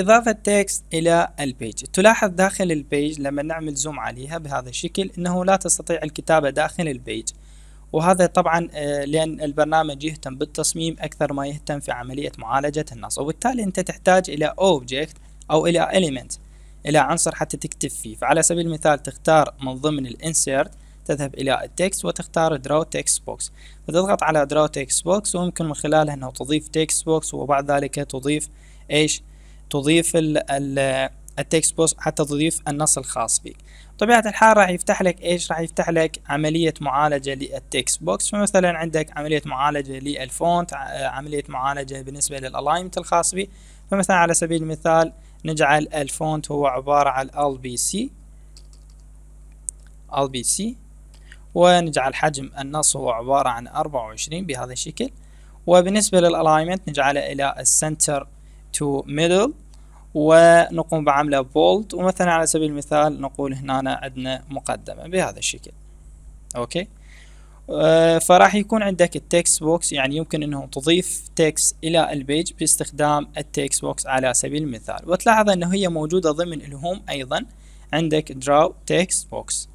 إضافة تكست إلى البيج تلاحظ داخل البيج لما نعمل زوم عليها بهذا الشكل أنه لا تستطيع الكتابة داخل البيج وهذا طبعا آه، لأن البرنامج يهتم بالتصميم أكثر ما يهتم في عملية معالجة النص وبالتالي أنت تحتاج إلى Object أو إلى element إلى عنصر حتى تكتب فيه فعلى سبيل المثال تختار من ضمن الانسيرت تذهب إلى التكست وتختار draw text box فتضغط على draw text box ويمكن من خلالها أنه تضيف text box وبعد ذلك تضيف إيش تضيف التكست بوست حتى تضيف النص الخاص بك بطبيعة الحال راح يفتح لك ايش راح يفتح لك عملية معالجة للتكست بوكس فمثلا عندك عملية معالجة للفونت آه، عملية معالجة بالنسبة للالاينمنت الخاص بي فمثلا على سبيل المثال نجعل الفونت هو عبارة عن ال بي سي ال بي سي ونجعل حجم النص هو عبارة عن 24 بهذا الشكل وبالنسبة للالاينمنت نجعله الى السنتر تو ميدل ونقوم بعمله بولد ومثلا على سبيل المثال نقول هنا عندنا مقدمة بهذا الشكل اوكي آه، فراح يكون عندك التكست بوكس يعني يمكن انه تضيف تكست الى البيج باستخدام التكست بوكس على سبيل المثال وتلاحظ انه هي موجودة ضمن الهوم ايضا عندك draw text box